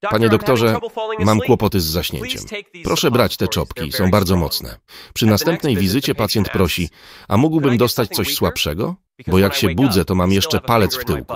Panie doktorze, mam kłopoty z zaśnięciem. Proszę brać te czopki, są bardzo mocne. Przy następnej wizycie pacjent prosi, a mógłbym dostać coś słabszego? Bo jak się budzę, to mam jeszcze palec w tyłku.